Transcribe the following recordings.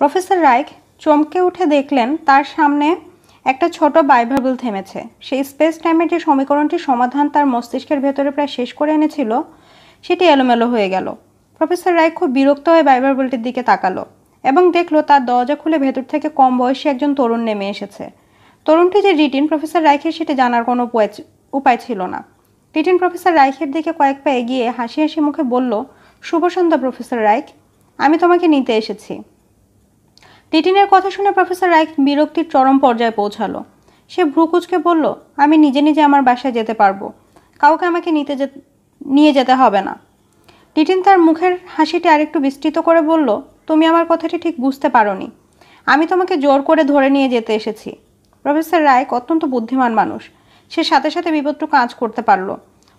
Professor রায়ক চমকে উঠে দেখলেন তার সামনে একটা ছোট বাইভাবল থেমেছে সেই স্পেস টাইমের যে সমীকরণটি সমাধান তার মস্তিষ্কের ভেতরে প্রায় শেষ করে এনেছিল সেটি এলোমেলো হয়ে গেল প্রফেসর রায় খুব বিরক্ত হয়ে বাইভাবলটির দিকে তাকালো এবং দেখলো তার দরজা খুলে ভেতর থেকে কম বয়সী একজন তরুণ নেমে এসেছে তরুণটি যে রিটিন প্রফেসর রাইখের সেটি জানার কোনো উপায় ছিল না রিটিন প্রফেসর রায়খের দিকে কয়েক পা এগিয়ে হাসি হাসি মুখে বলল শুভ সন্ধ্যা প্রফেসর রায়ক আমি তোমাকে নিতে এসেছি নিটিনের কথা শুনে প্রফেসর রায় বিরক্তির চরম পর্যায়ে পৌঁছালো সে ভ্রুকুচকে বলল আমি নিজে নিজে আমার বাসায় যেতে পারবো কাউকে আমাকে নিতে নিয়ে যেতে হবে না নিটিন তার মুখের হাসিটি আরেকটু বিস্তৃত করে বলল তুমি আমার কথাটি ঠিক বুঝতে পারোনি আমি তোমাকে জোর করে ধরে নিয়ে যেতে এসেছি প্রফেসর রায় অত্যন্ত বুদ্ধিমান মানুষ সে সাথে সাথে বিপদটু কাজ করতে পারলো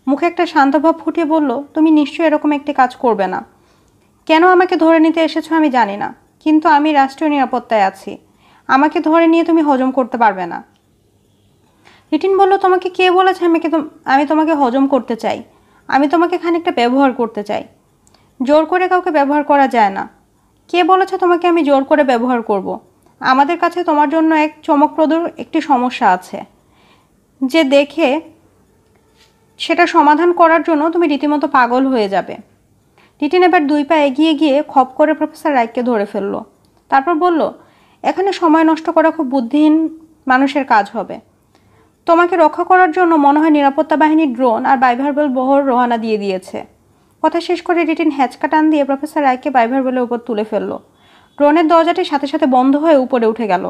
মুখে একটা শান্তভাব ফুটিয়ে বলল তুমি নিশ্চয়ই এরকম একটি কাজ করবে না কেন আমাকে ধরে নিতে এসেছো আমি জানি না কিন্তু আমি রাষ্ট্রীয় নিরাপত্তায় আছি আমাকে ধরে নিয়ে তুমি হজম করতে পারবে না রিটিন বলল তোমাকে কে বলেছে আমাকে আমি তোমাকে হজম করতে চাই আমি তোমাকে খানিকটা ব্যবহার করতে চাই জোর করে কাউকে ব্যবহার করা যায় না কে বলেছে তোমাকে আমি জোর করে ব্যবহার করব। আমাদের কাছে তোমার জন্য এক চমকপ্রদ একটি সমস্যা আছে যে দেখে সেটা সমাধান করার জন্য তুমি রীতিমতো পাগল হয়ে যাবে টিটিন এবার দুই পা এগিয়ে গিয়ে খপ করে প্রফেসর রায়কে ধরে ফেলল তারপর বলল এখানে সময় নষ্ট করা খুব বুদ্ধিহীন মানুষের কাজ হবে তোমাকে রক্ষা করার জন্য মনে হয় নিরাপত্তা বাহিনীর ড্রোন আর বাইভারবেল বহর রোহানা দিয়ে দিয়েছে কথা শেষ করে রিটিন হ্যাচকা টান দিয়ে প্রফেসর রায়কে বাইভারবেলের উপর তুলে ফেলল ড্রোনের দরজাটি সাথে সাথে বন্ধ হয়ে উপরে উঠে গেল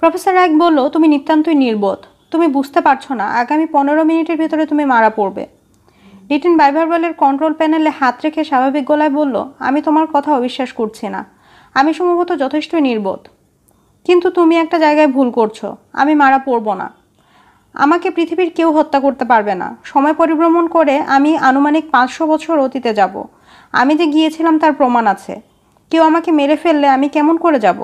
প্রফেসর রায় বলল তুমি নিতান্তই নির্বোধ তুমি বুঝতে পারছো না আগামী পনেরো মিনিটের ভেতরে তুমি মারা পড়বে ডিটেন বাইভারবালের কন্ট্রোল প্যানেলে হাত রেখে স্বাভাবিক গলায় বলল আমি তোমার কথা অবিশ্বাস করছি না আমি সম্ভবত যথেষ্টই নির্বোধ কিন্তু তুমি একটা জায়গায় ভুল করছো আমি মারা পড়ব না আমাকে পৃথিবীর কেউ হত্যা করতে পারবে না সময় পরিভ্রমণ করে আমি আনুমানিক পাঁচশো বছর অতীতে যাব আমি যে গিয়েছিলাম তার প্রমাণ আছে কেউ আমাকে মেরে ফেললে আমি কেমন করে যাব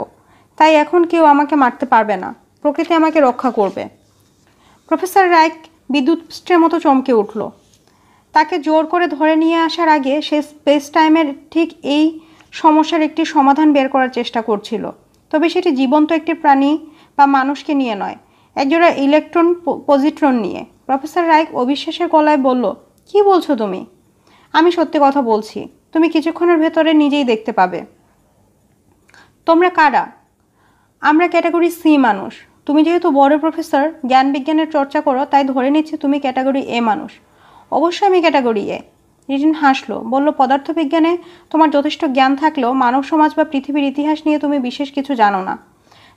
তাই এখন কেউ আমাকে মারতে পারবে না প্রকৃতি আমাকে রক্ষা করবে প্রফেসর রায় বিদ্যুৎ মতো চমকে উঠল তাকে জোর করে ধরে নিয়ে আসার আগে সে স্পেস টাইমের ঠিক এই সমস্যার একটি সমাধান বের করার চেষ্টা করছিল তবে সেটি জীবন্ত একটি প্রাণী বা মানুষকে নিয়ে নয় একজোড়া ইলেকট্রন পজিট্রন নিয়ে প্রফেসর রায় অবিশ্বাসের গলায় বলল কি বলছো তুমি আমি সত্যি কথা বলছি তুমি কিছুক্ষণের ভেতরে নিজেই দেখতে পাবে তোমরা কারা আমরা ক্যাটাগরি সি মানুষ তুমি যেহেতু বড় প্রফেসর জ্ঞান বিজ্ঞানের চর্চা করো তাই ধরে নিচ্ছি তুমি ক্যাটাগরি এ মানুষ অবশ্যই আমি ক্যাটাগরি এ রিটিন হাসলো বলল পদার্থবিজ্ঞানে তোমার যথেষ্ট জ্ঞান থাকলেও মানব সমাজ বা পৃথিবীর ইতিহাস নিয়ে তুমি বিশেষ কিছু জানো না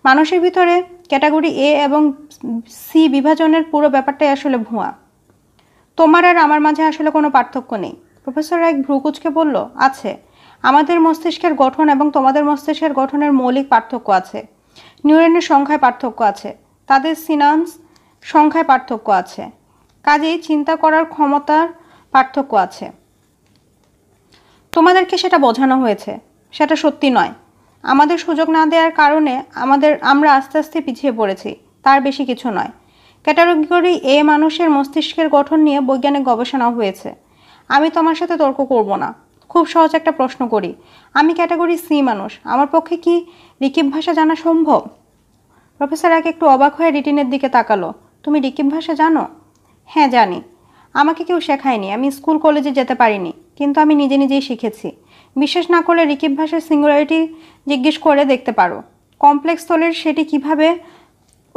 মানুষের ভিতরে ক্যাটাগরি এ এবং সি বিভাজনের পুরো ব্যাপারটাই আসলে ভুয়া তোমার আর আমার মাঝে আসলে কোনো পার্থক্য নেই প্রফেসর এক ভ্রুকুচকে বলল আছে আমাদের মস্তিষ্কের গঠন এবং তোমাদের মস্তিষ্কের গঠনের মৌলিক পার্থক্য আছে নিউরনের সংখ্যায় পার্থক্য আছে তাদের সিনান্স সংখ্যায় পার্থক্য আছে কাজেই চিন্তা করার ক্ষমতার পার্থক্য আছে তোমাদেরকে সেটা বোঝানো হয়েছে সেটা সত্যি নয় আমাদের সুযোগ না দেওয়ার কারণে আমাদের আমরা আস্তে আস্তে পিছিয়ে পড়েছি তার বেশি কিছু নয় ক্যাটাগরি এ মানুষের মস্তিষ্কের গঠন নিয়ে বৈজ্ঞানিক গবেষণা হয়েছে আমি তোমার সাথে তর্ক করব না খুব সহজ একটা প্রশ্ন করি আমি ক্যাটাগরি সি মানুষ আমার পক্ষে কি রিকিব ভাষা জানা সম্ভব প্রফেসর এক একটু অবাক হয়ে রিটিনের দিকে তাকালো তুমি রিকিব ভাষা জানো হ্যাঁ জানি আমাকে কেউ শেখায়নি আমি স্কুল কলেজে যেতে পারিনি কিন্তু আমি নিজে নিজেই শিখেছি বিশ্বাস না করলে রিকিব ভাষার সিঙ্গুলারিটি জিজ্ঞেস করে দেখতে পারো কমপ্লেক্স তলের সেটি কিভাবে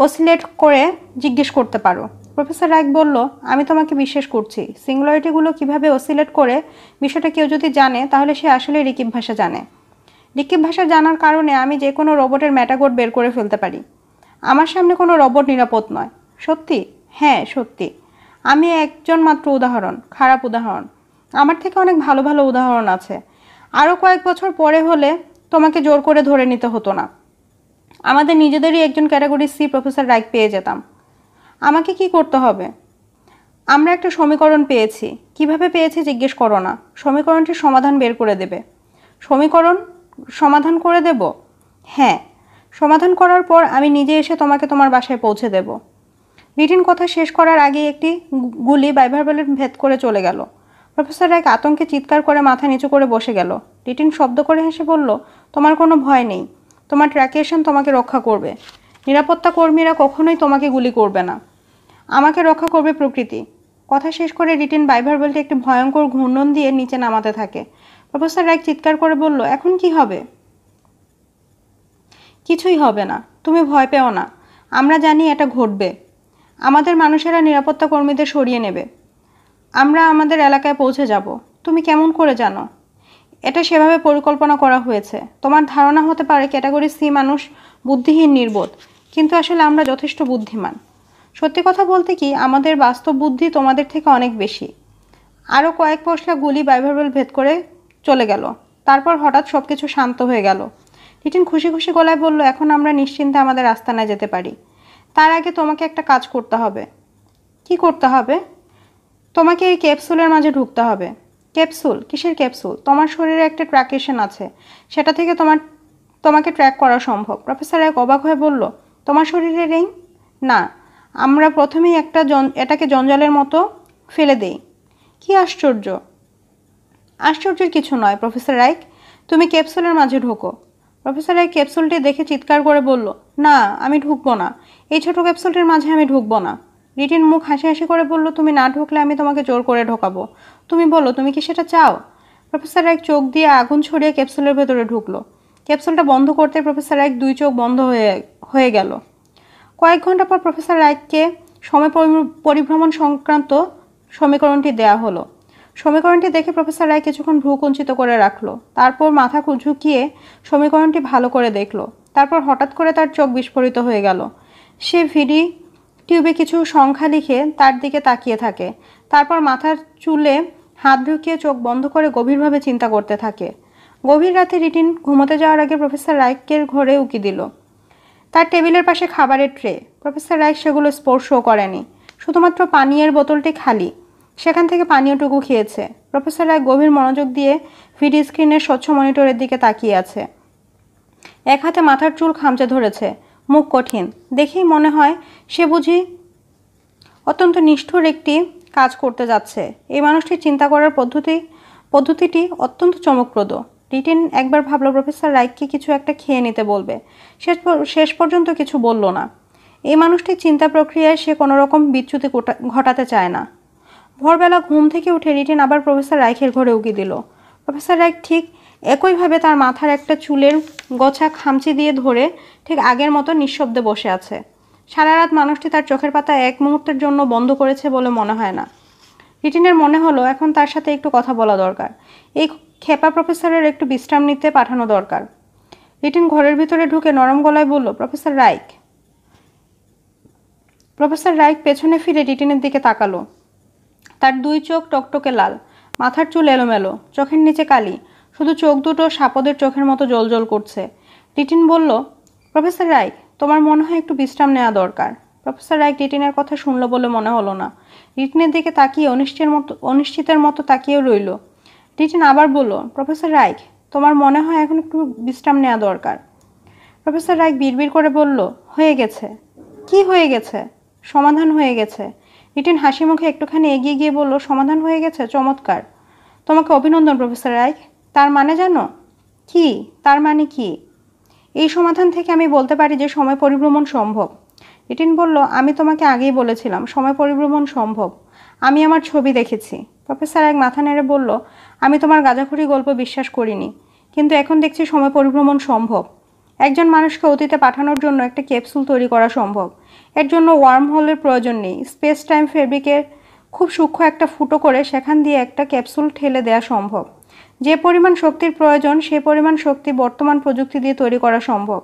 অসিলেট করে জিজ্ঞেস করতে পারো প্রফেসর রায়ক বলল আমি তোমাকে বিশ্বাস করছি সিঙ্গুলারিটিগুলো কিভাবে অসিলেট করে বিষয়টা কেউ যদি জানে তাহলে সে আসলে রিকিব ভাষা জানে রিকিব ভাষা জানার কারণে আমি যে কোনো রোবটের ম্যাটাগোট বের করে ফেলতে পারি আমার সামনে কোনো রোবট নিরাপদ নয় সত্যি হ্যাঁ সত্যি আমি একজন মাত্র উদাহরণ খারাপ উদাহরণ আমার থেকে অনেক ভালো ভালো উদাহরণ আছে আরও কয়েক বছর পরে হলে তোমাকে জোর করে ধরে নিতে হতো না আমাদের নিজেদেরই একজন ক্যাটাগরি সি প্রফেসর রাইক পেয়ে যেতাম আমাকে কি করতে হবে আমরা একটা সমীকরণ পেয়েছি কিভাবে পেয়েছি জিজ্ঞেস করো না সমীকরণটির সমাধান বের করে দেবে সমীকরণ সমাধান করে দেব হ্যাঁ সমাধান করার পর আমি নিজে এসে তোমাকে তোমার বাসায় পৌঁছে দেবো রিটিন কথা শেষ করার আগে একটি গুলি বাইভারবেলের ভেদ করে চলে গেল প্রফেসর এক আতঙ্কে চিৎকার করে মাথা নিচু করে বসে গেল রিটিন শব্দ করে হেসে বলল তোমার কোনো ভয় নেই তোমার ট্র্যাকেশন তোমাকে রক্ষা করবে নিরাপত্তা কর্মীরা কখনোই তোমাকে গুলি করবে না আমাকে রক্ষা করবে প্রকৃতি কথা শেষ করে রিটিন বাইভারবেলটি একটি ভয়ঙ্কর ঘূর্ণন দিয়ে নিচে নামাতে থাকে প্রফেসর রায় চিৎকার করে বলল এখন কি হবে কিছুই হবে না তুমি ভয় পেও না আমরা জানি এটা ঘটবে আমাদের মানুষেরা নিরাপত্তা কর্মীদের সরিয়ে নেবে আমরা আমাদের এলাকায় পৌঁছে যাব তুমি কেমন করে জানো এটা সেভাবে পরিকল্পনা করা হয়েছে তোমার ধারণা হতে পারে ক্যাটাগরি সি মানুষ বুদ্ধিহীন নির্বোধ কিন্তু আসলে আমরা যথেষ্ট বুদ্ধিমান সত্যি কথা বলতে কি আমাদের বাস্তব বুদ্ধি তোমাদের থেকে অনেক বেশি আরও কয়েক পশলা গুলি বাইভারবেল ভেদ করে চলে গেল তারপর হঠাৎ সব কিছু শান্ত হয়ে গেল টিটিন খুশি খুশি গলায় বলল এখন আমরা নিশ্চিন্তে আমাদের আস্তানায় যেতে পারি তার আগে তোমাকে একটা কাজ করতে হবে কি করতে হবে তোমাকে এই ক্যাপসুলের মাঝে ঢুকতে হবে ক্যাপসুল কিসের ক্যাপসুল তোমার শরীরে একটা ট্র্যাকেশন আছে সেটা থেকে তোমার তোমাকে ট্র্যাক করা সম্ভব প্রফেসর এক অবাক হয়ে বলল তোমার শরীরে রিং না আমরা প্রথমেই একটা এটাকে জঞ্জালের মতো ফেলে দেই কি আশ্চর্য আশ্চর্যের কিছু নয় প্রফেসর রাইক তুমি ক্যাপসুলের মাঝে ঢোকো প্রফেসর এই ক্যাপসুলটি দেখে চিৎকার করে বলল না আমি ঢুকবো না এই ছোট ক্যাপসুলটির মাঝে আমি ঢুকবো না রিটিন মুখ হাসি হাসি করে বলল তুমি না ঢুকলে আমি তোমাকে জোর করে ঢোকাবো তুমি বলো তুমি কি সেটা চাও প্রফেসর এক চোখ দিয়ে আগুন ছড়িয়ে ক্যাপসুলের ভেতরে ঢুকলো ক্যাপসুলটা বন্ধ করতে প্রফেসর এক দুই চোখ বন্ধ হয়ে হয়ে গেল কয়েক ঘন্টা পর প্রফেসর রায়কে সময় পরিভ্রমণ সংক্রান্ত সমীকরণটি দেয়া হলো সমীকরণটি দেখে প্রফেসর রায় কিছুক্ষণ ভ্রু কুঞ্চিত করে রাখলো তারপর মাথা ঝুঁকিয়ে সমীকরণটি ভালো করে দেখলো তারপর হঠাৎ করে তার চোখ বিস্ফোরিত হয়ে গেল সে ভিডি টিউবে কিছু সংখ্যা লিখে তার দিকে তাকিয়ে থাকে তারপর মাথার চুলে হাত ঢুকিয়ে চোখ বন্ধ করে গভীরভাবে চিন্তা করতে থাকে গভীর রাতে রিটিন ঘুমোতে যাওয়ার আগে প্রফেসর রায়কের ঘরে উকি দিল তার টেবিলের পাশে খাবারের ট্রে প্রফেসর রায় সেগুলো স্পর্শও করেনি শুধুমাত্র পানীয়ের বোতলটি খালি সেখান থেকে পানীয়টুকু খেয়েছে প্রফেসর রায় গভীর মনোযোগ দিয়ে ফিড স্ক্রিনের স্বচ্ছ মনিটরের দিকে তাকিয়ে আছে এক হাতে মাথার চুল খামচে ধরেছে মুখ কঠিন দেখেই মনে হয় সে বুঝি অত্যন্ত নিষ্ঠুর একটি কাজ করতে যাচ্ছে এই মানুষটি চিন্তা করার পদ্ধতি পদ্ধতিটি অত্যন্ত চমকপ্রদ রিটেন একবার ভাবল প্রফেসর রাইককে কিছু একটা খেয়ে নিতে বলবে শেষ শেষ পর্যন্ত কিছু বলল না এই মানুষটির চিন্তা প্রক্রিয়ায় সে কোনোরকম বিচ্যুতি ঘটাতে চায় না ভোরবেলা ঘুম থেকে উঠে রিটেন আবার প্রফেসর রাইখের ঘরে উকি দিল প্রফেসর রাইক ঠিক একইভাবে তার মাথার একটা চুলের গোছা খামচি দিয়ে ধরে ঠিক আগের মতো নিঃশব্দে বসে আছে সারা রাত মানুষটি তার চোখের পাতা এক মুহূর্তের জন্য বন্ধ করেছে বলে মনে হয় না রিটিনের মনে হলো এখন তার সাথে একটু কথা বলা দরকার এই খেপা প্রফেসরের একটু বিশ্রাম নিতে পাঠানো দরকার রিটিন ঘরের ভিতরে ঢুকে নরম গলায় বলল প্রফেসর রাইক প্রফেসর রাইক পেছনে ফিরে রিটিনের দিকে তাকালো তার দুই চোখ টকটকে লাল মাথার চুল এলোমেলো চোখের নিচে কালি শুধু চোখ দুটো সাপদের চোখের মতো জ্বলজ্বল করছে রিটিন বলল প্রফেসর রায় তোমার মনে হয় একটু বিশ্রাম নেওয়া দরকার প্রফেসর রায় রিটিনের কথা শুনলো বলে মনে হলো না রিটিনের দিকে তাকিয়ে অনিশ্চিতের মতো অনিশ্চিতের মতো তাকিয়েও রইল রিটিন আবার বলল প্রফেসর রায় তোমার মনে হয় এখন একটু বিশ্রাম নেওয়া দরকার প্রফেসর রায় বিড়বিড় করে বলল হয়ে গেছে কি হয়ে গেছে সমাধান হয়ে গেছে লিটন হাসি মুখে একটুখানি এগিয়ে গিয়ে বলল সমাধান হয়ে গেছে চমৎকার তোমাকে অভিনন্দন প্রফেসর রায় তার মানে জানো কি তার মানে কি এই সমাধান থেকে আমি বলতে পারি যে সময় পরিভ্রমণ সম্ভব লিটিন বলল আমি তোমাকে আগেই বলেছিলাম সময় পরিভ্রমণ সম্ভব আমি আমার ছবি দেখেছি প্রফেসর এক মাথা নেড়ে বলল আমি তোমার গাঁজাখুরি গল্প বিশ্বাস করিনি কিন্তু এখন দেখছি সময় পরিভ্রমণ সম্ভব একজন মানুষকে অতীতে পাঠানোর জন্য একটা ক্যাপসুল তৈরি করা সম্ভব এর জন্য ওয়ার্ম হোলের প্রয়োজন নেই স্পেস টাইম ফেব্রিকের খুব সূক্ষ্ম একটা ফুটো করে সেখান দিয়ে একটা ক্যাপসুল ঠেলে দেওয়া সম্ভব যে পরিমাণ শক্তির প্রয়োজন সে পরিমাণ শক্তি বর্তমান প্রযুক্তি দিয়ে তৈরি করা সম্ভব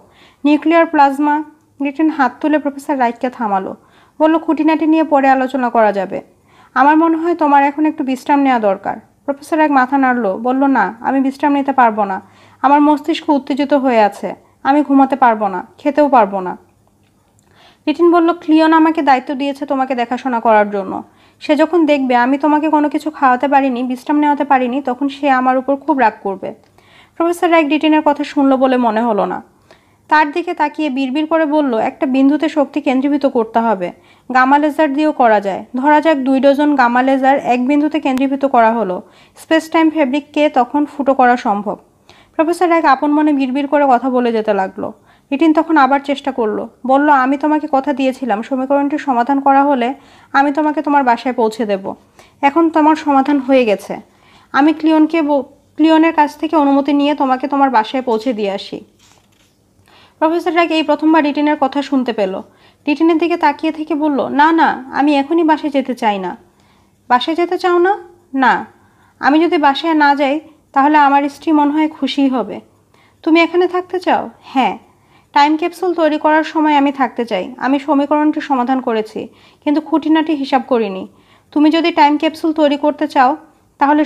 নিউক্লিয়ার প্লাজমা লিটেন হাত তুলে প্রফেসর রাইককে থামালো বলল খুঁটিনাটি নিয়ে পরে আলোচনা করা যাবে আমার মনে হয় তোমার এখন একটু বিশ্রাম নেওয়া দরকার প্রফেসর এক মাথা নাড়লো বলল না আমি বিশ্রাম নিতে পারবো না আমার মস্তিষ্ক উত্তেজিত হয়ে আছে আমি ঘুমাতে পারবো না খেতেও পারবো না টিটিন বলল ক্লিয়ন আমাকে দায়িত্ব দিয়েছে তোমাকে দেখাশোনা করার জন্য সে যখন দেখবে আমি তোমাকে কোনো কিছু খাওয়াতে পারিনি বিশ্রাম নেওয়াতে পারিনি তখন সে আমার উপর খুব রাগ করবে প্রফেসর রায় ডিটিনের কথা শুনলো বলে মনে হলো না তার দিকে তাকিয়ে বিড়বিড় করে বলল একটা বিন্দুতে শক্তি কেন্দ্রীভূত করতে হবে গামা লেজার দিয়েও করা যায় ধরা যাক দুই ডজন গামা লেজার এক বিন্দুতে কেন্দ্রীভূত করা হলো স্পেস টাইম ফেব্রিককে তখন ফুটো করা সম্ভব প্রফেসর এক আপন মনে বিড়বিড় করে কথা বলে যেতে লাগলো ইটিন তখন আবার চেষ্টা করলো বলল আমি তোমাকে কথা দিয়েছিলাম সমীকরণটি সমাধান করা হলে আমি তোমাকে তোমার বাসায় পৌঁছে দেব এখন তোমার সমাধান হয়ে গেছে আমি ক্লিয়নকে ক্লিয়নের কাছ থেকে অনুমতি নিয়ে তোমাকে তোমার বাসায় পৌঁছে দিয়ে আসি প্রফেসর রাগ এই প্রথমবার রিটিনের কথা শুনতে পেল রিটিনের দিকে তাকিয়ে থেকে বলল না না আমি এখনই বাসায় যেতে চাই না বাসায় যেতে চাও না না আমি যদি বাসায় না যাই তাহলে আমার স্ত্রী মনে হয় খুশি হবে তুমি এখানে থাকতে চাও হ্যাঁ টাইম ক্যাপসুল তৈরি করার সময় আমি থাকতে চাই আমি সমীকরণটি সমাধান করেছি কিন্তু খুঁটিনাটি হিসাব করিনি তুমি যদি টাইম ক্যাপসুল তৈরি করতে চাও তাহলে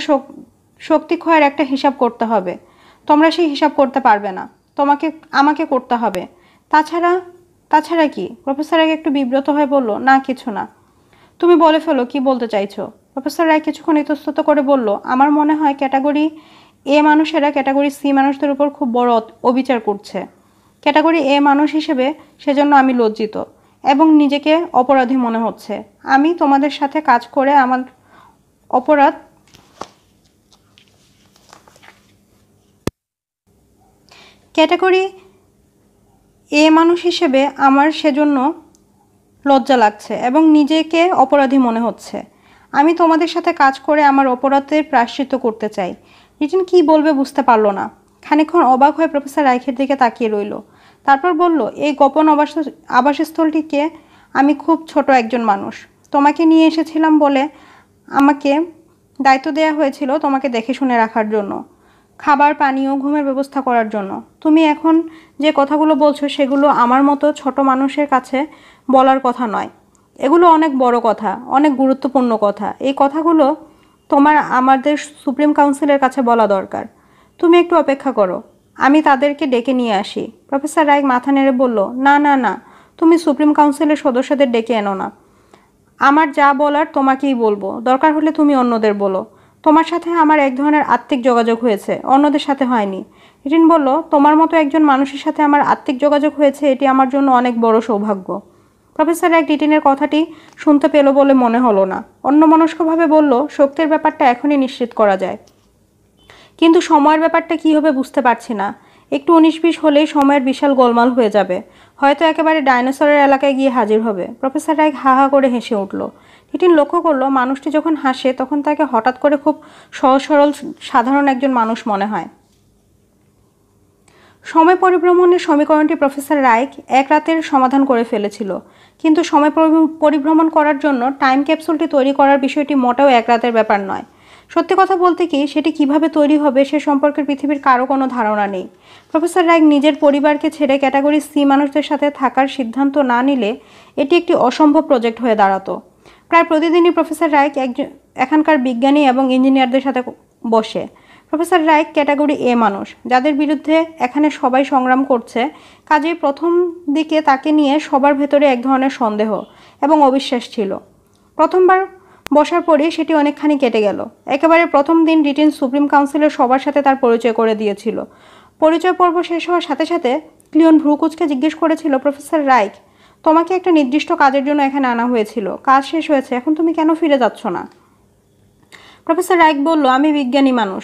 শক্তি ক্ষয়ের একটা হিসাব করতে হবে তোমরা সেই হিসাব করতে পারবে না তোমাকে আমাকে করতে হবে তাছাড়া তাছাড়া কি প্রফেসর রায় একটু বিব্রত হয়ে বলল না কিছু না তুমি বলে ফেলো কি বলতে চাইছো প্রফেসর রায় কিছুক্ষণ ইতস্তত করে বলল আমার মনে হয় ক্যাটাগরি এ মানুষেরা ক্যাটাগরি সি মানুষদের উপর খুব বড় অবিচার করছে ক্যাটাগরি এ মানুষ হিসেবে সেজন্য আমি লজ্জিত এবং নিজেকে অপরাধী মনে হচ্ছে আমি তোমাদের সাথে কাজ করে আমার অপরাধ ক্যাটাগরি এ মানুষ হিসেবে আমার সেজন্য লজ্জা লাগছে এবং নিজেকে অপরাধী মনে হচ্ছে আমি তোমাদের সাথে কাজ করে আমার অপরাধের প্রাশ্চিত করতে চাই রিটিন কি বলবে বুঝতে পারলো না খানিক্ষণ অবাক হয়ে প্রফেসর রাইখের দিকে তাকিয়ে রইল তারপর বলল এই গোপন আবাস আবাসস্থলটিকে আমি খুব ছোট একজন মানুষ তোমাকে নিয়ে এসেছিলাম বলে আমাকে দায়িত্ব দেয়া হয়েছিল তোমাকে দেখে শুনে রাখার জন্য খাবার পানীয় ঘুমের ব্যবস্থা করার জন্য তুমি এখন যে কথাগুলো বলছো সেগুলো আমার মতো ছোট মানুষের কাছে বলার কথা নয় এগুলো অনেক বড় কথা অনেক গুরুত্বপূর্ণ কথা এই কথাগুলো তোমার আমাদের সুপ্রিম কাউন্সিলের কাছে বলা দরকার তুমি একটু অপেক্ষা করো আমি তাদেরকে ডেকে নিয়ে আসি প্রফেসর রায় মাথা নেড়ে বলল না না না তুমি সুপ্রিম কাউন্সিলের সদস্যদের ডেকে এনো না আমার যা বলার তোমাকেই বলবো দরকার হলে তুমি অন্যদের বলো তোমার সাথে আমার এক ধরনের আত্মিক যোগাযোগ হয়েছে অন্যদের সাথে হয়নি রিটিন বলল তোমার মতো একজন মানুষের সাথে আমার আত্মিক যোগাযোগ হয়েছে এটি আমার জন্য অনেক বড় সৌভাগ্য প্রফেসর এক ডিটিনের কথাটি শুনতে পেল বলে মনে হলো না অন্যমনস্কভাবে বলল শক্তির ব্যাপারটা এখনই নিশ্চিত করা যায় কিন্তু সময়ের ব্যাপারটা কি হবে বুঝতে পারছি না একটু উনিশ বিশ হলেই সময়ের বিশাল গোলমাল হয়ে যাবে হয়তো একেবারে ডাইনোসরের এলাকায় গিয়ে হাজির হবে প্রফেসর রায় হা হা করে হেসে উঠল টিটিন লক্ষ্য করলো মানুষটি যখন হাসে তখন তাকে হঠাৎ করে খুব সহজ সরল সাধারণ একজন মানুষ মনে হয় সময় পরিভ্রমণের সমীকরণটি প্রফেসর রায় এক রাতের সমাধান করে ফেলেছিল কিন্তু সময় পরিভ্রমণ করার জন্য টাইম ক্যাপসুলটি তৈরি করার বিষয়টি মোটেও এক রাতের ব্যাপার নয় সত্যি কথা বলতে কি সেটি কিভাবে তৈরি হবে সে সম্পর্কে পৃথিবীর কারো কোনো ধারণা নেই প্রফেসর রায় নিজের পরিবারকে ছেড়ে ক্যাটাগরি সি মানুষদের সাথে থাকার সিদ্ধান্ত না নিলে এটি একটি অসম্ভব প্রজেক্ট হয়ে দাঁড়াতো প্রায় প্রতিদিনই প্রফেসর রায় একজন এখানকার বিজ্ঞানী এবং ইঞ্জিনিয়ারদের সাথে বসে প্রফেসর রায় ক্যাটাগরি এ মানুষ যাদের বিরুদ্ধে এখানে সবাই সংগ্রাম করছে কাজেই প্রথম দিকে তাকে নিয়ে সবার ভেতরে এক ধরনের সন্দেহ এবং অবিশ্বাস ছিল প্রথমবার বসার পরে সেটি অনেকখানি কেটে গেল একেবারে প্রথম দিন ডিটেন সুপ্রিম কাউন্সিলের সবার সাথে তার পরিচয় করে দিয়েছিল পরিচয় পর্ব শেষ হওয়ার সাথে সাথে ক্লিয়ন ভ্রুকুচকে জিজ্ঞেস করেছিল প্রফেসর রাইক তোমাকে একটা নির্দিষ্ট কাজের জন্য এখানে আনা হয়েছিল কাজ শেষ হয়েছে এখন তুমি কেন ফিরে যাচ্ছ না প্রফেসর রাইক বলল আমি বিজ্ঞানী মানুষ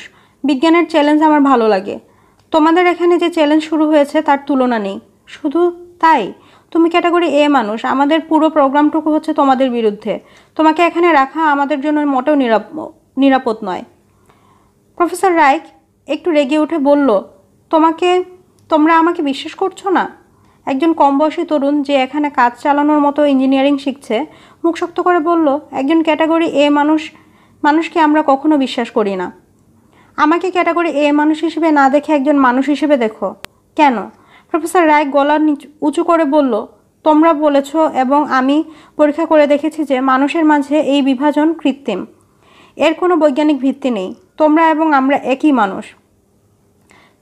বিজ্ঞানের চ্যালেঞ্জ আমার ভালো লাগে তোমাদের এখানে যে চ্যালেঞ্জ শুরু হয়েছে তার তুলনা নেই শুধু তাই তুমি ক্যাটাগরি এ মানুষ আমাদের পুরো প্রোগ্রামটুকু হচ্ছে তোমাদের বিরুদ্ধে তোমাকে এখানে রাখা আমাদের জন্য মোটেও নিরাপদ নয় প্রফেসর রাইক একটু রেগে উঠে বলল তোমাকে তোমরা আমাকে বিশ্বাস করছো না একজন কম বয়সী তরুণ যে এখানে কাজ চালানোর মতো ইঞ্জিনিয়ারিং শিখছে মুখ শক্ত করে বলল একজন ক্যাটাগরি এ মানুষ মানুষকে আমরা কখনো বিশ্বাস করি না আমাকে ক্যাটাগরি এ মানুষ হিসেবে না দেখে একজন মানুষ হিসেবে দেখো কেন প্রফেসর রায় গলা উঁচু করে বলল তোমরা বলেছ এবং আমি পরীক্ষা করে দেখেছি যে মানুষের মাঝে এই বিভাজন কৃত্রিম এর কোনো বৈজ্ঞানিক ভিত্তি নেই তোমরা এবং আমরা একই মানুষ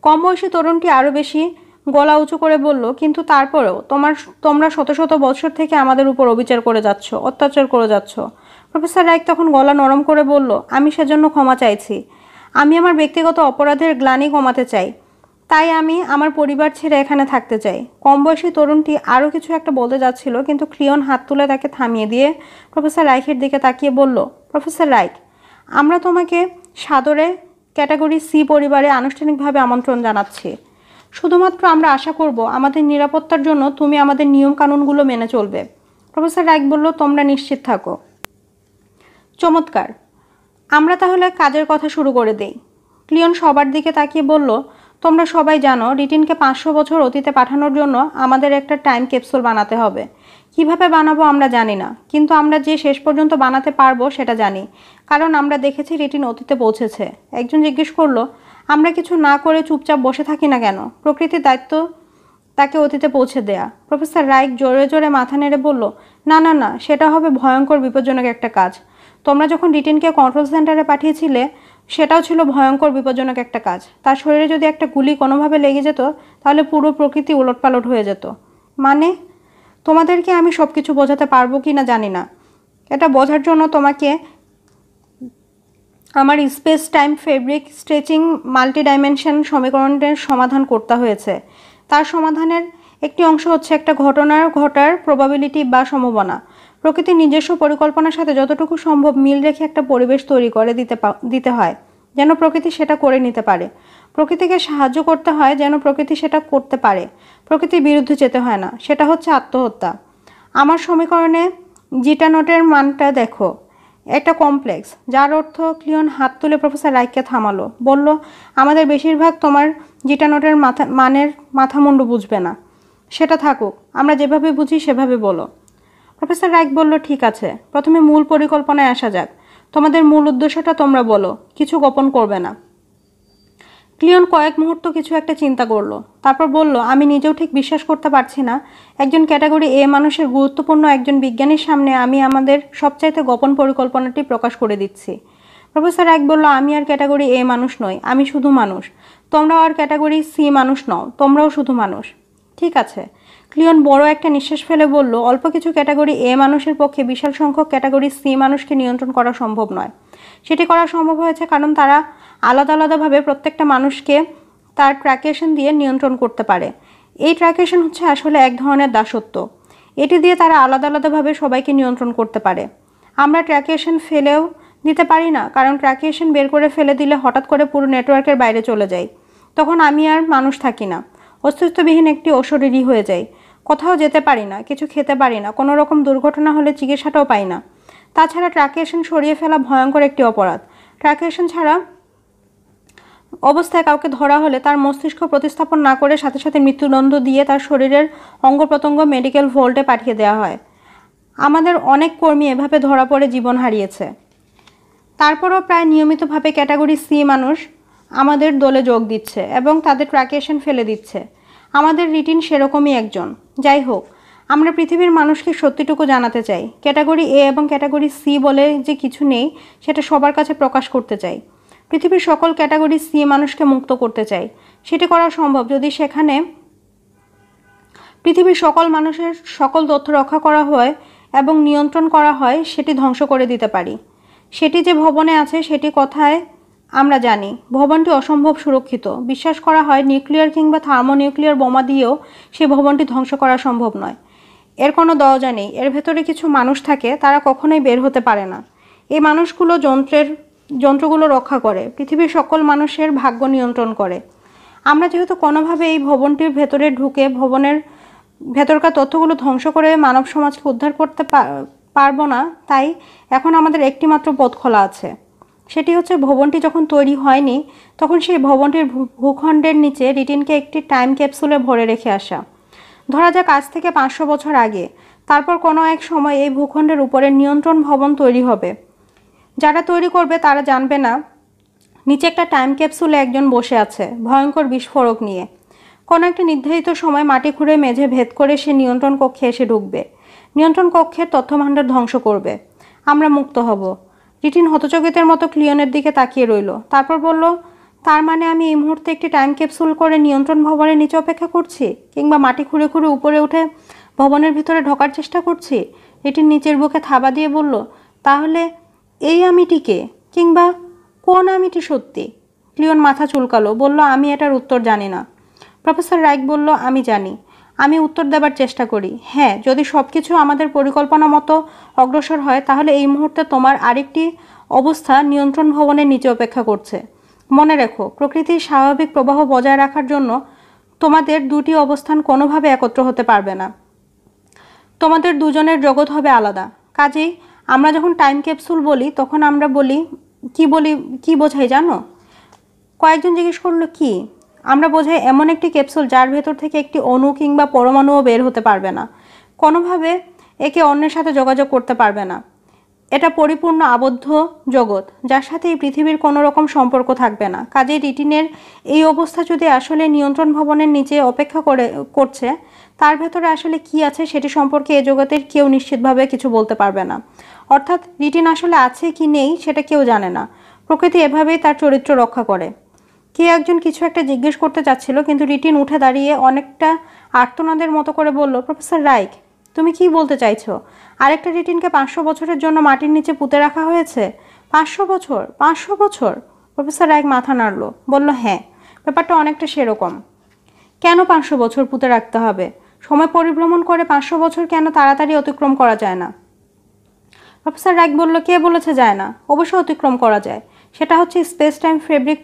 কম বয়সী তরুণটি আরও বেশি গলা উঁচু করে বলল কিন্তু তারপরেও তোমার তোমরা শত শত বছর থেকে আমাদের উপর অবিচার করে যাচ্ছ অত্যাচার করে যাচ্ছ প্রফেসর রায় তখন গলা নরম করে বলল আমি সেজন্য ক্ষমা চাইছি আমি আমার ব্যক্তিগত অপরাধের গ্লানি কমাতে চাই তাই আমি আমার পরিবার ছেড়ে এখানে থাকতে চাই কম বয়সী তরুণটি আরও কিছু একটা বলতে যাচ্ছিল কিন্তু ক্লিয়ন হাত তুলে তাকে থামিয়ে দিয়ে প্রফেসর রাইকের দিকে তাকিয়ে বলল প্রফেসর রাইক আমরা তোমাকে সাদরে ক্যাটাগরি সি পরিবারে আনুষ্ঠানিকভাবে আমন্ত্রণ জানাচ্ছি শুধুমাত্র আমরা আশা করব আমাদের নিরাপত্তার জন্য তুমি আমাদের নিয়মকানুনগুলো মেনে চলবে প্রফেসর রাইক বলল তোমরা নিশ্চিত থাকো চমৎকার আমরা তাহলে কাজের কথা শুরু করে দেই ক্লিয়ন সবার দিকে তাকিয়ে বলল তোমরা সবাই জানো রিটিনকে পাঁচশো বছর অতীতে পাঠানোর জন্য আমাদের একটা টাইম ক্যাপসুল বানাতে হবে কিভাবে বানাবো আমরা জানি না কিন্তু আমরা যে শেষ পর্যন্ত বানাতে পারবো সেটা জানি কারণ আমরা দেখেছি রিটিন অতীতে পৌঁছেছে একজন জিজ্ঞেস করলো আমরা কিছু না করে চুপচাপ বসে থাকি না কেন প্রকৃতির দায়িত্ব তাকে অতীতে পৌঁছে দেয়া প্রফেসর রাইক জোরে জোরে মাথা নেড়ে বলল না না না সেটা হবে ভয়ঙ্কর বিপজ্জনক একটা কাজ তোমরা যখন রিটিনকে কন্ট্রোল সেন্টারে পাঠিয়েছিলে সেটাও ছিল ভয়ঙ্কর বিপজ্জনক একটা কাজ তার শরীরে যদি একটা গুলি কোনোভাবে লেগে যেত তাহলে পুরো প্রকৃতি পালট হয়ে যেত মানে তোমাদেরকে আমি সব কিছু বোঝাতে পারবো কি না জানি না এটা বোঝার জন্য তোমাকে আমার space time fabric stretching multi dimension সমীকরণের সমাধান করতে হয়েছে তার সমাধানের একটি অংশ হচ্ছে একটা ঘটনার ঘটার প্রবাবিলিটি বা সম্ভাবনা প্রকৃতির নিজস্ব পরিকল্পনার সাথে যতটুকু সম্ভব মিল রেখে একটা পরিবেশ তৈরি করে দিতে দিতে হয় যেন প্রকৃতি সেটা করে নিতে পারে প্রকৃতিকে সাহায্য করতে হয় যেন প্রকৃতি সেটা করতে পারে প্রকৃতির বিরুদ্ধে যেতে হয় না সেটা হচ্ছে আত্মহত্যা আমার সমীকরণে জিটানোটের মানটা দেখো একটা কমপ্লেক্স যার অর্থ ক্লিয়ন হাত তুলে প্রফেসর রাইককে থামালো বলল আমাদের বেশিরভাগ তোমার জিটানোটের মাথা মানের মাথামুন্ডু বুঝবে না সেটা থাকুক আমরা যেভাবে বুঝি সেভাবে বলো প্রফেসর রাইক বলল ঠিক আছে প্রথমে মূল পরিকল্পনায় আসা যাক তোমাদের মূল উদ্দেশ্যটা তোমরা বলো কিছু গোপন করবে না ক্লিয়ন কয়েক মুহূর্ত কিছু একটা চিন্তা করলো তারপর বলল আমি নিজেও ঠিক বিশ্বাস করতে পারছি না একজন ক্যাটাগরি এ মানুষের গুরুত্বপূর্ণ একজন বিজ্ঞানীর সামনে আমি আমাদের সবচাইতে গোপন পরিকল্পনাটি প্রকাশ করে দিচ্ছি প্রফেসর এক বলল আমি আর ক্যাটাগরি এ মানুষ নই আমি শুধু মানুষ তোমরাও আর ক্যাটাগরি সি মানুষ নও তোমরাও শুধু মানুষ ঠিক আছে ক্লিয়ন বড় একটা নিঃশ্বাস ফেলে বলল অল্প কিছু ক্যাটাগরি এ মানুষের পক্ষে বিশাল সংখ্যক ক্যাটাগরি সি মানুষকে নিয়ন্ত্রণ করা সম্ভব নয় সেটি করা সম্ভব হয়েছে কারণ তারা আলাদা আলাদাভাবে প্রত্যেকটা মানুষকে তার ট্র্যাকেশন দিয়ে নিয়ন্ত্রণ করতে পারে এই ট্র্যাকেশন হচ্ছে আসলে এক ধরনের দাসত্ব এটি দিয়ে তারা আলাদা আলাদাভাবে সবাইকে নিয়ন্ত্রণ করতে পারে আমরা ট্র্যাকেশন ফেলেও দিতে পারি না কারণ ট্র্যাকেশন বের করে ফেলে দিলে হঠাৎ করে পুরো নেটওয়ার্কের বাইরে চলে যায় তখন আমি আর মানুষ থাকি না অস্তিত্ববিহীন একটি অশরীরী হয়ে যাই কোথাও যেতে পারি না কিছু খেতে পারি না কোনো রকম দুর্ঘটনা হলে চিকিৎসাটাও পাই না তাছাড়া ট্রাকেশন সরিয়ে ফেলা ভয়ঙ্কর একটি অপরাধ ট্রাকেশন ছাড়া অবস্থায় কাউকে ধরা হলে তার মস্তিষ্ক প্রতিস্থাপন না করে সাথে সাথে মৃত্যুদণ্ড দিয়ে তার শরীরের অঙ্গ প্রত্যঙ্গ মেডিকেল ভোল্টে পাঠিয়ে দেওয়া হয় আমাদের অনেক কর্মী এভাবে ধরা পড়ে জীবন হারিয়েছে তারপরও প্রায় নিয়মিতভাবে ক্যাটাগরি সি মানুষ আমাদের দলে যোগ দিচ্ছে এবং তাদের ট্রাকেশন ফেলে দিচ্ছে আমাদের রিটিন সেরকমই একজন যাই হোক আমরা পৃথিবীর মানুষকে সত্যিটুকু জানাতে চাই ক্যাটাগরি এ এবং ক্যাটাগরি সি বলে যে কিছু নেই সেটা সবার কাছে প্রকাশ করতে চাই পৃথিবীর সকল ক্যাটাগরি সি মানুষকে মুক্ত করতে চাই সেটি করা সম্ভব যদি সেখানে পৃথিবীর সকল মানুষের সকল তথ্য রক্ষা করা হয় এবং নিয়ন্ত্রণ করা হয় সেটি ধ্বংস করে দিতে পারি সেটি যে ভবনে আছে সেটি কথায় আমরা জানি ভবনটি অসম্ভব সুরক্ষিত বিশ্বাস করা হয় নিউক্লিয়ার কিংবা থার্মোনিউক্লিয়ার বোমা দিয়েও সে ভবনটি ধ্বংস করা সম্ভব নয় এর কোনো দরজা নেই এর ভেতরে কিছু মানুষ থাকে তারা কখনোই বের হতে পারে না এই মানুষগুলো যন্ত্রের যন্ত্রগুলো রক্ষা করে পৃথিবীর সকল মানুষের ভাগ্য নিয়ন্ত্রণ করে আমরা যেহেতু কোনোভাবে এই ভবনটির ভেতরে ঢুকে ভবনের ভেতরকার তথ্যগুলো ধ্বংস করে মানব সমাজকে উদ্ধার করতে পারবো না তাই এখন আমাদের একটিমাত্র পথ খোলা আছে সেটি হচ্ছে ভবনটি যখন তৈরি হয়নি তখন সেই ভবনটির ভূখণ্ডের নিচে রিটিনকে একটি টাইম ক্যাপসুলে ভরে রেখে আসা ধরা যাক আজ থেকে পাঁচশো বছর আগে তারপর কোনো এক সময় এই ভূখণ্ডের উপরে নিয়ন্ত্রণ ভবন তৈরি হবে যারা তৈরি করবে তারা জানবে না নিচে একটা টাইম ক্যাপসুলে একজন বসে আছে ভয়ঙ্কর বিস্ফোরক নিয়ে কোনো একটা নির্ধারিত সময় মাটি খুঁড়ে মেঝে ভেদ করে সে নিয়ন্ত্রণ কক্ষে এসে ঢুকবে নিয়ন্ত্রণ কক্ষের তথ্যভাণ্ডার ধ্বংস করবে আমরা মুক্ত হব রিটিন হতচকিতের মতো ক্লিয়নের দিকে তাকিয়ে রইল তারপর বলল তার মানে আমি এই মুহূর্তে একটি টাইম ক্যাপসুল করে নিয়ন্ত্রণ ভবনের নিচে অপেক্ষা করছি কিংবা মাটি খুঁড়ে খুঁড়ে উপরে উঠে ভবনের ভিতরে ঢোকার চেষ্টা করছি রিটিন নিচের বুকে থাবা দিয়ে বলল তাহলে এই আমিটিকে কিংবা কোন আমিটি সত্যি ক্লিয়ন মাথা চুলকালো বলল আমি এটার উত্তর জানি না প্রফেসর রাইক বলল আমি জানি আমি উত্তর দেবার চেষ্টা করি হ্যাঁ যদি সব কিছু আমাদের পরিকল্পনা মতো অগ্রসর হয় তাহলে এই মুহূর্তে তোমার আরেকটি অবস্থা নিয়ন্ত্রণ ভবনের নিচে অপেক্ষা করছে মনে রেখো প্রকৃতির স্বাভাবিক প্রবাহ বজায় রাখার জন্য তোমাদের দুটি অবস্থান কোনোভাবে একত্র হতে পারবে না তোমাদের দুজনের জগৎ হবে আলাদা কাজেই আমরা যখন টাইম ক্যাপসুল বলি তখন আমরা বলি কি বলি কি বোঝাই জানো কয়েকজন জিজ্ঞেস করলো কি আমরা বোঝাই এমন একটি ক্যাপসুল যার ভেতর থেকে একটি অণু কিংবা পরমাণুও বের হতে পারবে না কোনোভাবে একে অন্যের সাথে যোগাযোগ করতে পারবে না এটা পরিপূর্ণ আবদ্ধ জগৎ যার সাথে এই পৃথিবীর কোনো রকম সম্পর্ক থাকবে না কাজে রিটিনের এই অবস্থা যদি আসলে নিয়ন্ত্রণ ভবনের নিচে অপেক্ষা করে করছে তার ভেতরে আসলে কি আছে সেটি সম্পর্কে এ জগতের কেউ নিশ্চিতভাবে কিছু বলতে পারবে না অর্থাৎ রিটিন আসলে আছে কি নেই সেটা কেউ জানে না প্রকৃতি এভাবেই তার চরিত্র রক্ষা করে কে একজন কিছু একটা জিজ্ঞেস করতে চাচ্ছিল কিন্তু রিটিন উঠে দাঁড়িয়ে অনেকটা আর্তনাদের মতো করে বলল প্রফেসর রাইক তুমি কি বলতে চাইছো আরেকটা রিটিনকে পাঁচশো বছরের জন্য মাটির নিচে পুঁতে রাখা হয়েছে পাঁচশো বছর পাঁচশো বছর প্রফেসর রাইক মাথা নাড়ল বলল হ্যাঁ ব্যাপারটা অনেকটা সেরকম কেন পাঁচশো বছর পুঁতে রাখতে হবে সময় পরিভ্রমণ করে পাঁচশো বছর কেন তাড়াতাড়ি অতিক্রম করা যায় না প্রফেসর রাইক বলল কে বলেছে যায় না অবশ্যই অতিক্রম করা যায় সেটা হচ্ছে স্পেস টাইম ফেব্রিক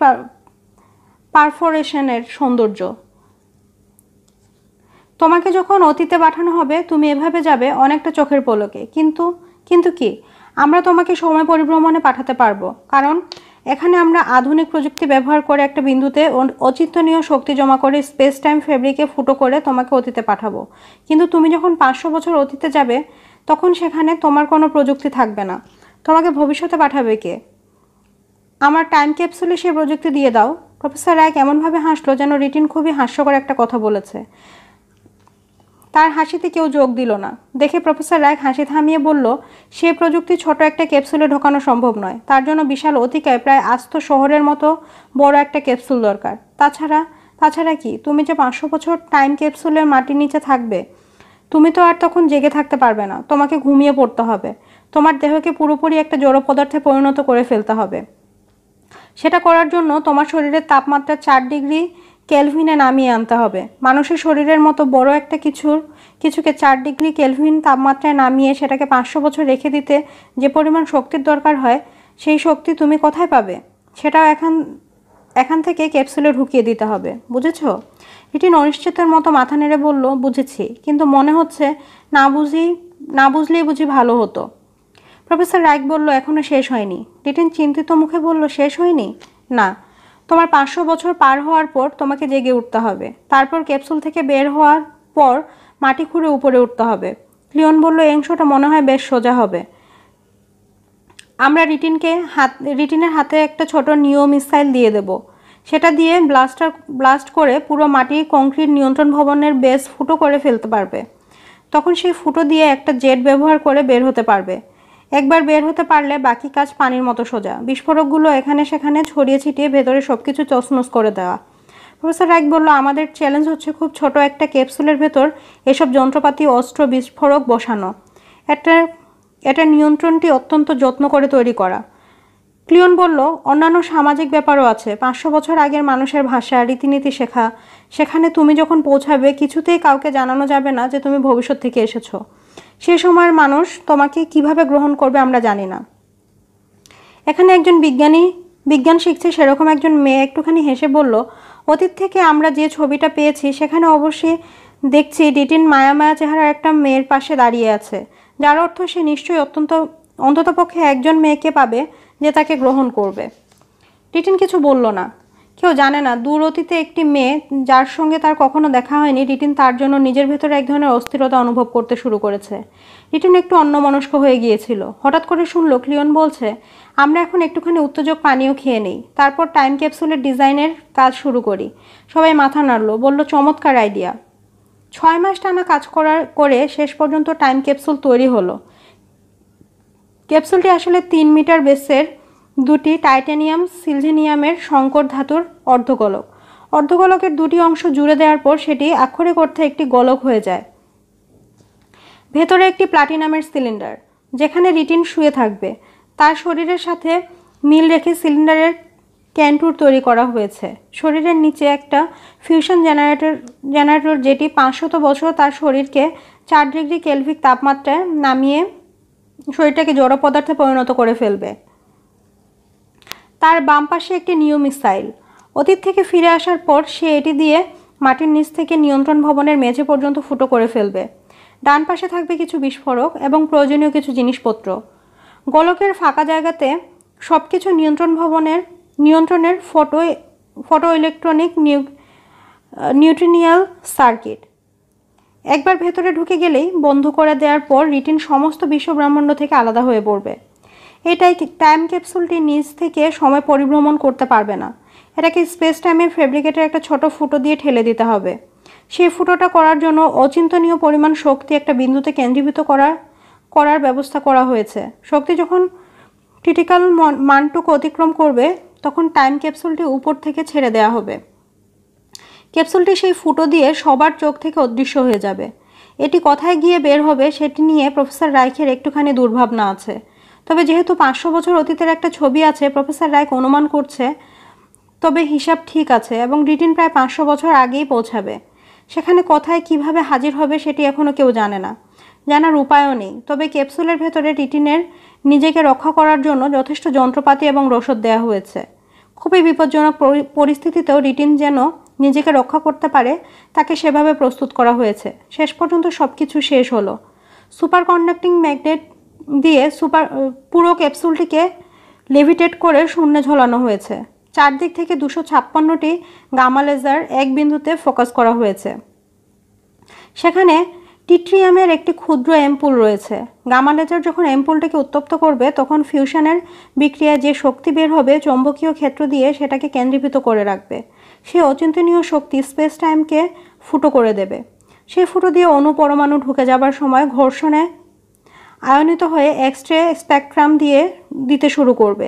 পারফরেশনের সৌন্দর্য তোমাকে যখন অতীতে পাঠানো হবে তুমি এভাবে যাবে অনেকটা চোখের পলকে কিন্তু কিন্তু কি আমরা তোমাকে সময় পরিভ্রমণে পাঠাতে পারবো কারণ এখানে আমরা আধুনিক প্রযুক্তি ব্যবহার করে একটা বিন্দুতে অচিন্তনীয় শক্তি জমা করে স্পেস টাইম ফেব্রিকে ফুটো করে তোমাকে অতীতে পাঠাবো কিন্তু তুমি যখন পাঁচশো বছর অতীতে যাবে তখন সেখানে তোমার কোনো প্রযুক্তি থাকবে না তোমাকে ভবিষ্যতে পাঠাবে কে আমার টাইম ক্যাপসুলে সে প্রযুক্তি দিয়ে দাও প্রফেসর এক এমনভাবে হাসলো যেন রিটিন খুবই হাস্যকর একটা কথা বলেছে তার হাসিতে কেউ যোগ দিল না দেখে প্রফেসর রায় হাসি থামিয়ে বলল সে প্রযুক্তি ছোট একটা ক্যাপসুলে ঢোকানো সম্ভব নয় তার জন্য বিশাল অতিকায় প্রায় আস্ত শহরের মতো বড় একটা ক্যাপসুল দরকার তাছাড়া তাছাড়া কি তুমি যে পাঁচশো বছর টাইম ক্যাপসুলের মাটির নিচে থাকবে তুমি তো আর তখন জেগে থাকতে পারবে না তোমাকে ঘুমিয়ে পড়তে হবে তোমার দেহকে পুরোপুরি একটা জড় পদার্থে পরিণত করে ফেলতে হবে সেটা করার জন্য তোমার শরীরের তাপমাত্রা চার ডিগ্রি কেলভিনে নামিয়ে আনতে হবে মানুষের শরীরের মতো বড় একটা কিছুর কিছুকে চার ডিগ্রি কেলভিন তাপমাত্রায় নামিয়ে সেটাকে পাঁচশো বছর রেখে দিতে যে পরিমাণ শক্তির দরকার হয় সেই শক্তি তুমি কোথায় পাবে সেটাও এখন এখান থেকে ক্যাপসুলে ঢুকিয়ে দিতে হবে বুঝেছ এটি অনিশ্চিতের মতো মাথা নেড়ে বলল বুঝেছি কিন্তু মনে হচ্ছে না বুঝি না বুঝলেই বুঝি ভালো হতো প্রফেসর রাইক বলল এখনও শেষ হয়নি ডিটেন চিন্তিত মুখে বলল শেষ হয়নি না তোমার পাঁচশো বছর পার হওয়ার পর তোমাকে জেগে উঠতে হবে তারপর ক্যাপসুল থেকে বের হওয়ার পর মাটি খুঁড়ে উপরে উঠতে হবে লিওন বলল অংশটা মনে হয় বেশ সোজা হবে আমরা রিটিনকে হাত রিটিনের হাতে একটা ছোট নিও মিসাইল দিয়ে দেব সেটা দিয়ে ব্লাস্টার ব্লাস্ট করে পুরো মাটি কংক্রিট নিয়ন্ত্রণ ভবনের বেস ফুটো করে ফেলতে পারবে তখন সেই ফুটো দিয়ে একটা জেট ব্যবহার করে বের হতে পারবে একবার বের হতে পারলে বাকি কাজ পানির মতো সোজা বিস্ফোরকগুলো এখানে সেখানে ছড়িয়ে ছিটিয়ে ভেতরে সব কিছু চসনস করে দেওয়া প্রফেসর রাইক বলল আমাদের চ্যালেঞ্জ হচ্ছে খুব ছোট একটা ক্যাপসুলের ভেতর এসব যন্ত্রপাতি অস্ত্র বিস্ফোরক বসানো একটা এটা নিয়ন্ত্রণটি অত্যন্ত যত্ন করে তৈরি করা ক্লিয়ন বলল অন্যান্য সামাজিক ব্যাপারও আছে পাঁচশো বছর আগের মানুষের ভাষা রীতিনীতি শেখা সেখানে তুমি যখন পৌঁছাবে কিছুতেই কাউকে জানানো যাবে না যে তুমি ভবিষ্যৎ থেকে এসেছো সে সময়ের মানুষ তোমাকে কিভাবে গ্রহণ করবে আমরা জানি না এখানে একজন বিজ্ঞানী বিজ্ঞান শিখছে সেরকম একজন মেয়ে একটুখানি হেসে বলল অতীত থেকে আমরা যে ছবিটা পেয়েছি সেখানে অবশ্যই দেখছি ডিটিন মায়া মায়া একটা মেয়ের পাশে দাঁড়িয়ে আছে যার অর্থ সে নিশ্চয়ই অত্যন্ত অন্ততপক্ষে একজন মেয়েকে পাবে যে তাকে গ্রহণ করবে টিটিন কিছু বলল না কেউ জানে না দূর অতীতে একটি মেয়ে যার সঙ্গে তার কখনো দেখা হয়নি রিটিন তার জন্য নিজের ভেতরে এক ধরনের অস্থিরতা অনুভব করতে শুরু করেছে রিটিন একটু অন্যমনস্ক হয়ে গিয়েছিল হঠাৎ করে শুনলো ক্লিয়ন বলছে আমরা এখন একটুখানি উত্তেজক পানীয় খেয়ে নেই তারপর টাইম ক্যাপসুলের ডিজাইনের কাজ শুরু করি সবাই মাথা নাড়লো বলল চমৎকার আইডিয়া ছয় মাস টানা কাজ করার করে শেষ পর্যন্ত টাইম ক্যাপসুল তৈরি হলো ক্যাপসুলটি আসলে তিন মিটার বেসের দুটি টাইটানিয়াম সিলভেনিয়ামের সংকর ধাতুর অর্ধগোলক অর্ধগোলকের দুটি অংশ জুড়ে দেওয়ার পর সেটি আক্ষরিক অর্থে একটি গোলক হয়ে যায় ভেতরে একটি প্লাটিনামের সিলিন্ডার যেখানে রিটিন শুয়ে থাকবে তার শরীরের সাথে মিল রেখে সিলিন্ডারের ক্যান্টুর তৈরি করা হয়েছে শরীরের নিচে একটা ফিউশন জেনারেটর জেনারেটর যেটি পাঁচশত বছর তার শরীরকে চার ডিগ্রি কেলভিক তাপমাত্রায় নামিয়ে শরীরটাকে জড় পদার্থে পরিণত করে ফেলবে তার বাম পাশে একটি নিউ মিসাইল অতীত থেকে ফিরে আসার পর সে এটি দিয়ে মাটির নিচ থেকে নিয়ন্ত্রণ ভবনের মেঝে পর্যন্ত ফুটো করে ফেলবে ডান পাশে থাকবে কিছু বিস্ফোরক এবং প্রয়োজনীয় কিছু জিনিসপত্র গোলকের ফাঁকা জায়গাতে সব কিছু নিয়ন্ত্রণ ভবনের নিয়ন্ত্রণের ফটো ফটো ইলেকট্রনিক নিউ নিউট্রিনিয়াল সার্কিট একবার ভেতরে ঢুকে গেলেই বন্ধ করে দেওয়ার পর রিটিন সমস্ত বিশ্বব্রহ্মাণ্ড থেকে আলাদা হয়ে পড়বে এটাই টাইম ক্যাপসুলটি নিচ থেকে সময় পরিভ্রমণ করতে পারবে না এটাকে স্পেস টাইমের ফেব্রিকেটের একটা ছোট ফুটো দিয়ে ঠেলে দিতে হবে সেই ফুটোটা করার জন্য অচিন্তনীয় পরিমাণ শক্তি একটা বিন্দুতে কেন্দ্রীভূত করার করার ব্যবস্থা করা হয়েছে শক্তি যখন ক্রিটিক্যাল মানটুকু অতিক্রম করবে তখন টাইম ক্যাপসুলটি উপর থেকে ছেড়ে দেওয়া হবে ক্যাপসুলটি সেই ফুটো দিয়ে সবার চোখ থেকে অদৃশ্য হয়ে যাবে এটি কোথায় গিয়ে বের হবে সেটি নিয়ে প্রফেসর রাইখের একটুখানি দুর্ভাবনা আছে তবে যেহেতু পাঁচশো বছর অতীতের একটা ছবি আছে প্রফেসর রায়ক অনুমান করছে তবে হিসাব ঠিক আছে এবং রিটিন প্রায় পাঁচশো বছর আগেই পৌঁছাবে সেখানে কোথায় কিভাবে হাজির হবে সেটি এখনও কেউ জানে না জানার উপায়ও নেই তবে ক্যাপসুলের ভেতরে টিটিনের নিজেকে রক্ষা করার জন্য যথেষ্ট যন্ত্রপাতি এবং রসদ দেওয়া হয়েছে খুবই বিপজ্জনক পরিস্থিতিতেও রিটিন যেন নিজেকে রক্ষা করতে পারে তাকে সেভাবে প্রস্তুত করা হয়েছে শেষ পর্যন্ত সব কিছু শেষ হলো সুপার কন্ডাক্টিং ম্যাগনেট দিয়ে সুপার পুরো ক্যাপসুলটিকে লেভিটেট করে শূন্যে ঝোলানো হয়েছে চারদিক থেকে দুশো ছাপ্পান্নটি গামা লেজার এক বিন্দুতে ফোকাস করা হয়েছে সেখানে টিট্রিয়ামের একটি ক্ষুদ্র অ্যাম্পুল রয়েছে গামা লেজার যখন অ্যাম্পুলটাকে উত্তপ্ত করবে তখন ফিউশনের বিক্রিয়ায় যে শক্তি বের হবে চৌম্বকীয় ক্ষেত্র দিয়ে সেটাকে কেন্দ্রীভূত করে রাখবে সে অচিন্তনীয় শক্তি স্পেস টাইমকে ফুটো করে দেবে সে ফুটো দিয়ে অণু পরমাণু ঢুকে যাবার সময় ঘর্ষণে আয়নিত হয়ে এক্স রে স্পেকট্রাম দিয়ে দিতে শুরু করবে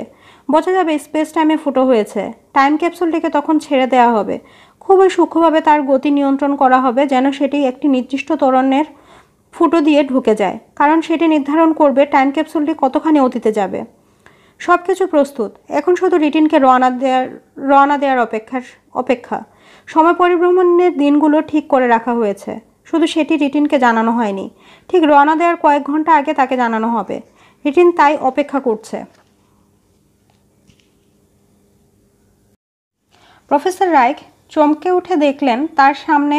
বোঝা যাবে স্পেস টাইমে ফুটো হয়েছে টাইম ক্যাপসুলটিকে তখন ছেড়ে দেওয়া হবে খুবই সূক্ষ্মভাবে তার গতি নিয়ন্ত্রণ করা হবে যেন সেটি একটি নির্দিষ্ট তরণের ফুটো দিয়ে ঢুকে যায় কারণ সেটি নির্ধারণ করবে টাইম ক্যাপসুলটি কতখানি অতীতে যাবে সব কিছু প্রস্তুত এখন শুধু রিটিনকে রওনা দেওয়ার রওনা দেওয়ার অপেক্ষার অপেক্ষা সময় পরিভ্রমণের দিনগুলো ঠিক করে রাখা হয়েছে শুধু সেটি রিটিনকে জানানো হয়নি ঠিক রওনা দেওয়ার কয়েক ঘন্টা আগে তাকে জানানো হবে রিটিন তাই অপেক্ষা করছে প্রফেসর রায়ক চমকে উঠে দেখলেন তার সামনে